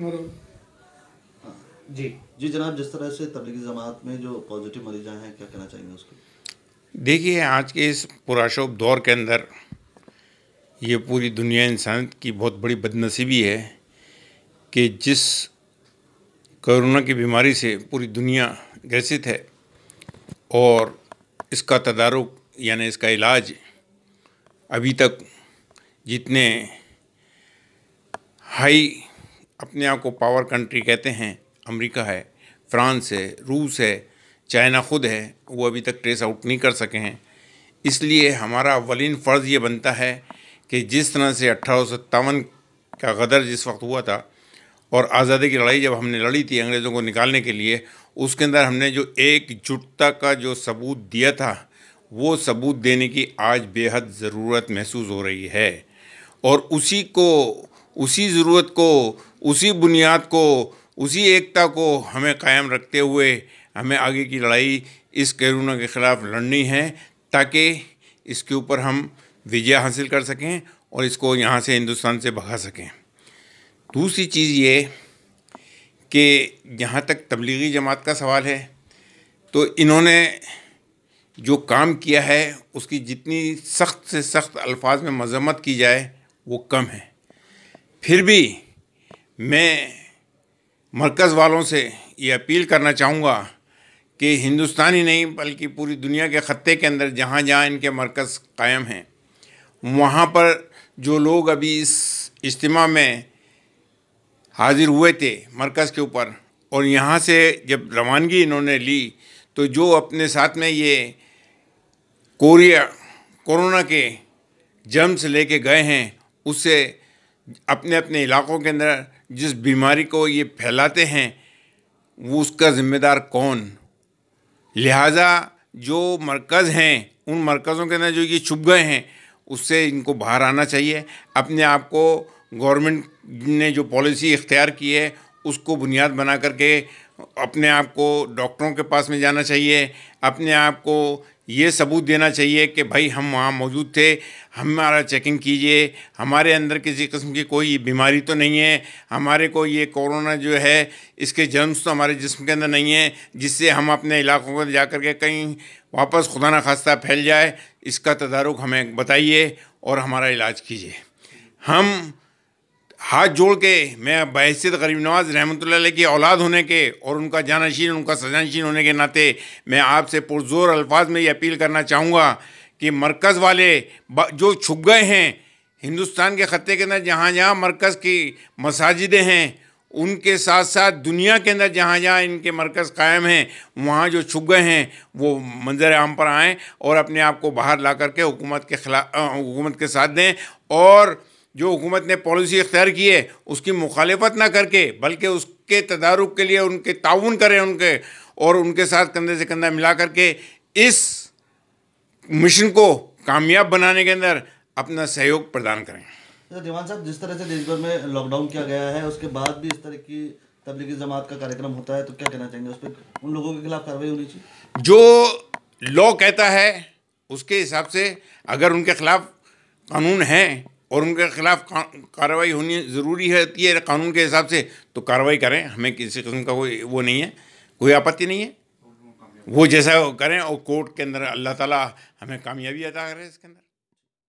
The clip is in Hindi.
मतलब हाँ। जी जी जनाब जिस तरह से तबलीगी जमात में जो पॉजिटिव मरीज आए हैं क्या कहना चाहेंगे उसको देखिए आज के इस पुराशोभ दौर के अंदर ये पूरी दुनिया इंसान की बहुत बड़ी बदनसीबी है कि जिस कोरोना की बीमारी से पूरी दुनिया ग्रसित है और इसका तदारुक यानी इसका इलाज अभी तक जितने हाई अपने आप को पावर कंट्री कहते हैं अमेरिका है फ्रांस है रूस है चाइना खुद है वो अभी तक ट्रेस आउट नहीं कर सके हैं इसलिए हमारा अवलिन फ़र्ज़ ये बनता है कि जिस तरह से अट्ठारह का गदर जिस वक्त हुआ था और आज़ादी की लड़ाई जब हमने लड़ी थी अंग्रेज़ों को निकालने के लिए उसके अंदर हमने जो एक एकजुटता का जो सबूत दिया था वो सबूत देने की आज बेहद ज़रूरत महसूस हो रही है और उसी को उसी ज़रूरत को उसी बुनियाद को उसी एकता को हमें कायम रखते हुए हमें आगे की लड़ाई इस कोरोना के ख़िलाफ़ लड़नी है ताकि इसके ऊपर हम विजय हासिल कर सकें और इसको यहाँ से हिंदुस्तान से भगा सकें दूसरी चीज़ ये कि जहाँ तक तबलीगी जमात का सवाल है तो इन्होंने जो काम किया है उसकी जितनी सख्त से सख्त अल्फाज में मजम्मत की जाए वो कम है फिर भी मैं मरकज़ वालों से ये अपील करना चाहूँगा कि हिंदुस्तानी नहीं बल्कि पूरी दुनिया के ख़त्े के अंदर जहाँ जहाँ इनके मरकज़ कायम हैं वहाँ पर जो लोग अभी इस इज्तम में हाजिर हुए थे मरकज़ के ऊपर और यहाँ से जब रवानगी इन्होंने ली तो जो अपने साथ में ये कोरिया कोरोना के जम्स लेके गए हैं उससे अपने अपने इलाकों के अंदर जिस बीमारी को ये फैलाते हैं वो उसका ज़िम्मेदार कौन लिहाजा जो मरकज़ हैं उन मरकज़ों के अंदर जो ये छुप गए हैं उससे इनको बाहर आना चाहिए अपने आप को गवर्नमेंट ने जो पॉलिसी इख्तियार की है उसको बुनियाद बना करके अपने आप को डॉक्टरों के पास में जाना चाहिए अपने आप को ये सबूत देना चाहिए कि भाई हम वहाँ मौजूद थे हमारा चेकिंग कीजिए हमारे अंदर किसी किस्म की कोई बीमारी तो नहीं है हमारे को ये कोरोना जो है इसके जर्म्स तो हमारे जिस्म के अंदर नहीं है जिससे हम अपने इलाकों में जा कर के कहीं वापस खुदा न खास्ता फैल जाए इसका तदारुक हमें बताइए और हमारा इलाज कीजिए हम हाथ जोड़ के मैं बहसीत गरीब नवाज रहमत की औलाद होने के और उनका जानशीन उनका सजानशीन होने के नाते मैं आपसे पुरजोर अल्फाज में ये अपील करना चाहूँगा कि मरकज़ वाले जो छुप गए हैं हिंदुस्तान के ख़त्े के अंदर जहाँ जहाँ मरकज़ की मसाजिदें हैं उनके साथ साथ दुनिया के अंदर जहाँ जहाँ इनके मरकज़ कायम हैं वहाँ जो छुप गए हैं वो मंजर आम पर आएँ और अपने आप को बाहर ला करके हुकूमत के खिलाफ हुकूमत के साथ दें और जो हुकूमत ने पॉलिसी इख्तियार की है उसकी मुखालफत ना करके बल्कि उसके तदारुक के लिए उनके ताउन करें उनके और उनके साथ कंधे से कंधा मिला करके इस मिशन को कामयाब बनाने के अंदर अपना सहयोग प्रदान करें अच्छा, दीवान साहब जिस तरह से देश भर में लॉकडाउन किया गया है उसके बाद भी इस तरह की तबलीगी जमात का कार्यक्रम होता है तो क्या कहना चाहेंगे उस पर उन लोगों के खिलाफ कार्रवाई होनी चाहिए जो लॉ कहता है उसके हिसाब से अगर उनके खिलाफ कानून हैं और उनके खिलाफ कार्रवाई होनी ज़रूरी है ये कानून के हिसाब से तो कार्रवाई करें हमें किसी किस्म का कोई वो नहीं है कोई आपत्ति नहीं है वो जैसा करें और कोर्ट के अंदर अल्लाह ताला हमें कामयाबी अदा करें इसके अंदर